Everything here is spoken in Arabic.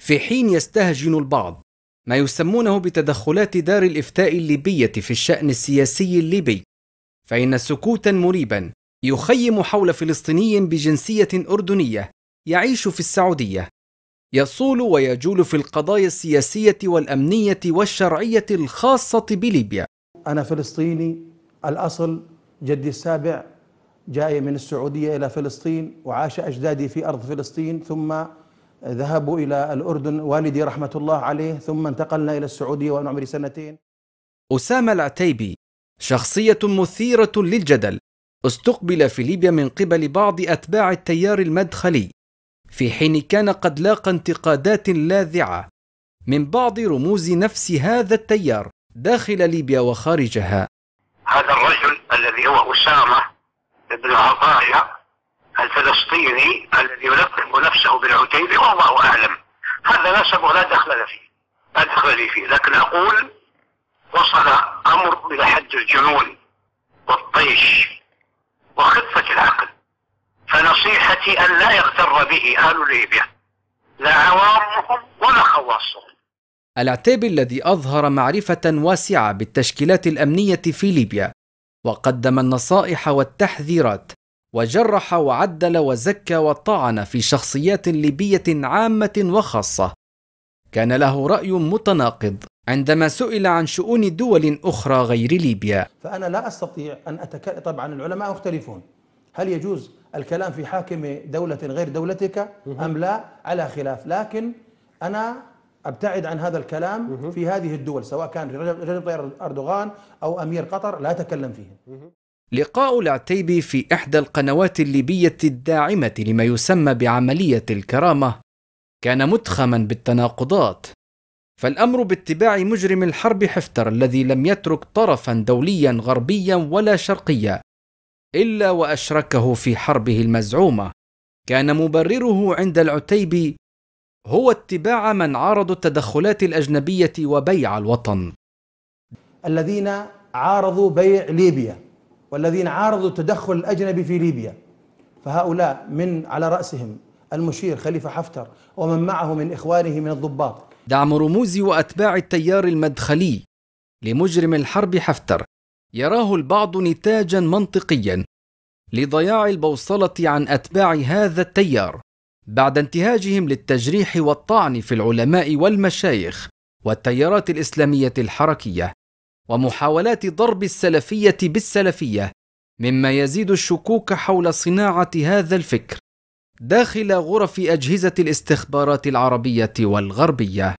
في حين يستهجن البعض ما يسمونه بتدخلات دار الإفتاء الليبية في الشأن السياسي الليبي فإن سكوتا مريبا يخيم حول فلسطيني بجنسية أردنية يعيش في السعودية يصول ويجول في القضايا السياسية والأمنية والشرعية الخاصة بليبيا أنا فلسطيني الأصل جدي السابع جاي من السعودية إلى فلسطين وعاش أجدادي في أرض فلسطين ثم ذهبوا إلى الأردن والدي رحمة الله عليه ثم انتقلنا إلى السعودية وأنا عمري سنتين أسامة العتيبي شخصية مثيرة للجدل استقبل في ليبيا من قبل بعض أتباع التيار المدخلي في حين كان قد لاقى انتقادات لاذعة من بعض رموز نفس هذا التيار داخل ليبيا وخارجها هذا الرجل الذي هو أسامة ابن عطايا الفلسطيني الذي يلقب نفسه بالعتيبي والله أعلم هذا نسبه لا دخل فيه لا دخل لي فيه لكن أقول وصل أمر إلى حد الجنون والطيش وخفة العقل فنصيحتي أن لا يغتر به أهل ليبيا لا عوامهم ولا خواصهم العتيبي الذي أظهر معرفة واسعة بالتشكيلات الأمنية في ليبيا وقدم النصائح والتحذيرات وجرح وعدل وزكى وطعن في شخصيات ليبيه عامه وخاصه كان له راي متناقض عندما سئل عن شؤون دول اخرى غير ليبيا فانا لا استطيع ان اتكلم طبعا العلماء مختلفون هل يجوز الكلام في حاكم دوله غير دولتك ام لا على خلاف لكن انا ابتعد عن هذا الكلام في هذه الدول سواء كان رجل طير اردوغان او امير قطر لا اتكلم فيه لقاء العتيبي في إحدى القنوات الليبية الداعمة لما يسمى بعملية الكرامة كان متخما بالتناقضات فالأمر باتباع مجرم الحرب حفتر الذي لم يترك طرفا دوليا غربيا ولا شرقيا إلا وأشركه في حربه المزعومة كان مبرره عند العتيبي هو اتباع من عارضوا التدخلات الأجنبية وبيع الوطن الذين عارضوا بيع ليبيا والذين عارضوا التدخل الأجنبي في ليبيا فهؤلاء من على رأسهم المشير خليفة حفتر ومن معه من إخوانه من الضباط دعم رموز وأتباع التيار المدخلي لمجرم الحرب حفتر يراه البعض نتاجا منطقيا لضياع البوصلة عن أتباع هذا التيار بعد انتهاجهم للتجريح والطعن في العلماء والمشايخ والتيارات الإسلامية الحركية ومحاولات ضرب السلفيه بالسلفيه مما يزيد الشكوك حول صناعه هذا الفكر داخل غرف اجهزه الاستخبارات العربيه والغربيه